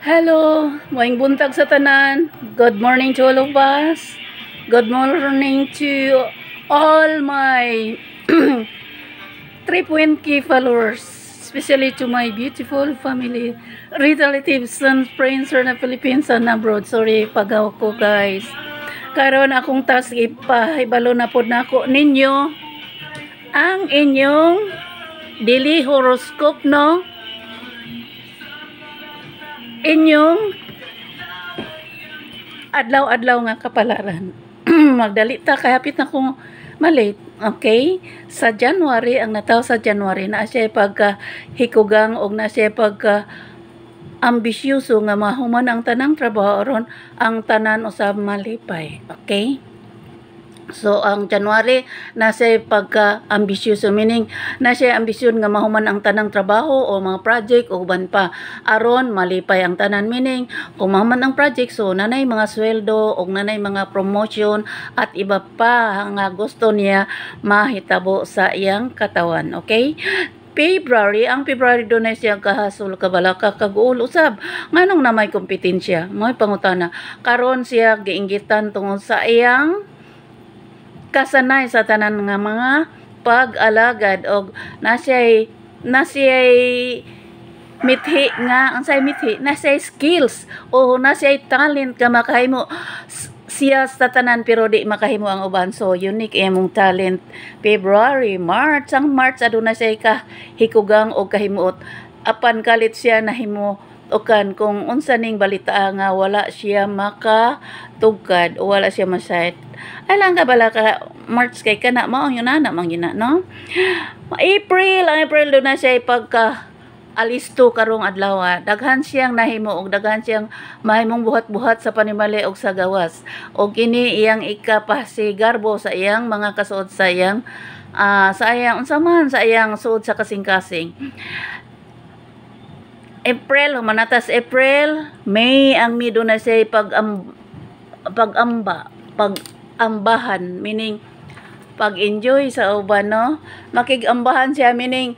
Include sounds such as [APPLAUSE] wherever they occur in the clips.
Hello, maing buntag sa tanan. Good morning to all of us. Good morning to all my 3.k [CLEARS THROAT] followers, especially to my beautiful family, relatives, and friends from the Philippines and abroad. Sorry, pagaw ko guys. Karon akong task ipahibalo na po na ako ninyo ang inyong daily horoscope, no? inyong adlaw-adlaw nga kapalaran. [CLEARS THROAT] Magdali ta kahapit na kung malate. Okay? Sa January, ang nataw sa January, na siya pagka hikugang o na siya pagka ambisyoso nga mahuman ang tanang trabaho ron ang tanan usab malipay. Okay? So ang January na say pagka ambisyoso meaning na say ambisyon nga mahuman ang tanang trabaho o mga project o uban pa aron malipay ang tanan meaning kung mahuman ang project so nanay mga sweldo o nanay mga promotion at iba pa nga gusto niya mahitabo sa iyang katawan okay February, ang February doon ay siyang kahasol kabalaka kaguol usab. Nganong na may kompetensya, may pangutana. Karon siya giinggitan tungod sa iyang kasanay sa tanan nga mga pag-alagad og nasay nasay mithi nga ang say mithi nasay skills o nasay talent ka makahimo siya sa tanan pero di makahimo ang uban so unique imong talent February March ang March aduna say ka hikugang og kahimuot apan kalit siya nahimo ukan kung unsa ning balita nga wala siya maka makatugkad o wala siya masayt alang ka bala ka March kay kana mao yun na namang yun na no April ang April do na siya pagka alisto karong adlawa. daghan siyang nahimo og daghan siyang mahimong buhat-buhat sa panimali og sa gawas og kini iyang ikapasigarbo sa iyang mga kasuod sa iyang uh, sa iyang unsa man sa iyang suod sa kasing-kasing April, humanatas April, May ang mido na say pag -am, pag-ambahan, meaning pag-enjoy sa uban no. Makigambahan siya meaning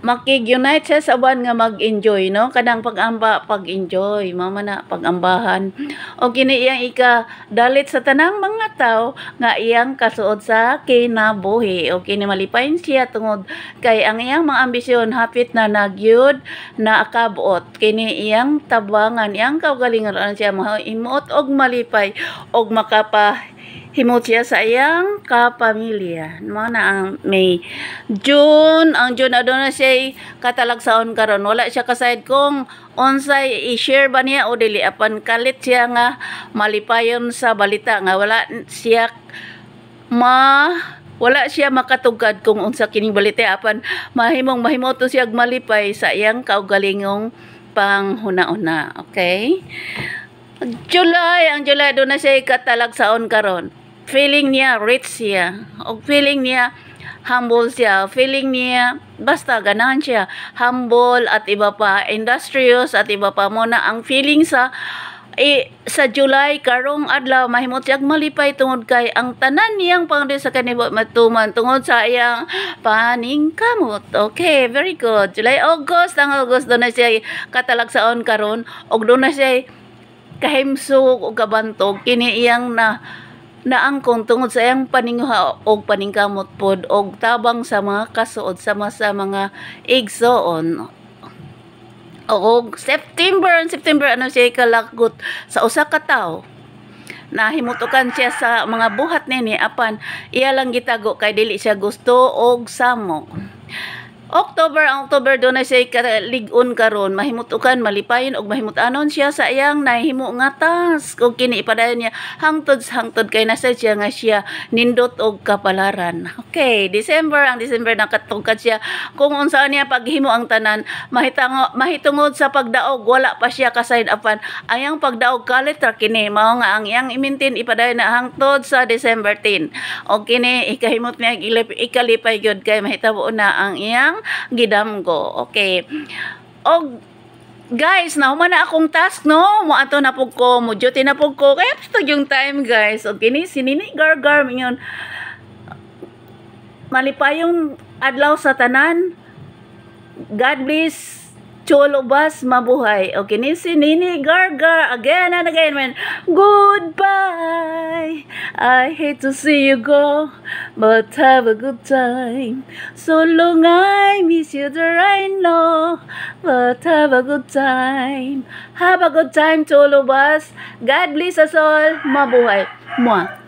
makig-unite siya sa uban nga mag-enjoy no. Kadang pagamba, pag-enjoy, mama na pag-ambahan. O kini iyang ika dalit sa tanang mga tao nga iyang kasuod sa kinabuhi o kinimalipain siya tungod kay ang iyang mga ambisyon hapit na nagyud na akabot kini iyang tabangan iyang kaugalingon ano siya mahimuot og malipay og makapa Himotia siya sa iyang kapamilya mo na ang may June ang June aduna siya katalagsaon karon wala siya kasayod kung onsay i-share ba niya o dili apan kalit siya nga malipayon sa balita nga wala siya ma wala siya makatugad kung unsa kining balita apan mahimong mahimo to siya malipay sa iyang kaugalingong panghuna-una okay July, ang July doon na siya ikatalagsaon karon feeling niya rich siya o feeling niya humble siya feeling niya basta ganahan siya humble at iba pa industrious at iba pa muna ang feeling sa eh, sa July karong adlaw mahimot siyag malipay tungod kay ang tanan niyang pangdi sa kanibot matuman tungod sa iyang paningkamot okay very good July August ang August do na siya katalagsaon karon og do na siya kahimsog og kabantog kini iyang na naangkon tungod sa iyang paninguha og paningkamot pod og tabang sa mga kasuod sama sa mga igsoon og September September ano siya kalakgot sa usa ka tawo nahimutukan siya sa mga buhat nini apan iya lang gitago kay dili siya gusto og samo. October October do na siya ligon karon mahimutukan malipayon og mahimutanon siya sayang iyang nahimo nga task og kini ipadayon niya hangtod hangtod kay nasa siya nga siya nindot og kapalaran. Okay, December ang December nakatungkad siya kung unsa niya paghimo ang tanan mahitango mahitungod sa pagdaog wala pa siya kasayd apan ayang pagdaog kalitra kini mao nga ang iyang imintin ipadayon na hangtod sa December 10. Og kini ikahimot niya ikalipay gyud kay mahitabo na ang iyang gidamgo. Okay. Og guys, nahuman na akong task, no? Muato na po ko, mo duty na po ko. Kaya ito yung time, guys. O kini, sinini, gar-gar, yun. Malipayong adlaw sa tanan. God bless Cholo Bus Mabuhay. Okay, ni si Nini Gargar again and again man. Goodbye. I hate to see you go, but have a good time. So long I miss you there I know, but have a good time. Have a good time Cholo Bus. God bless us all. Mabuhay. Mwah.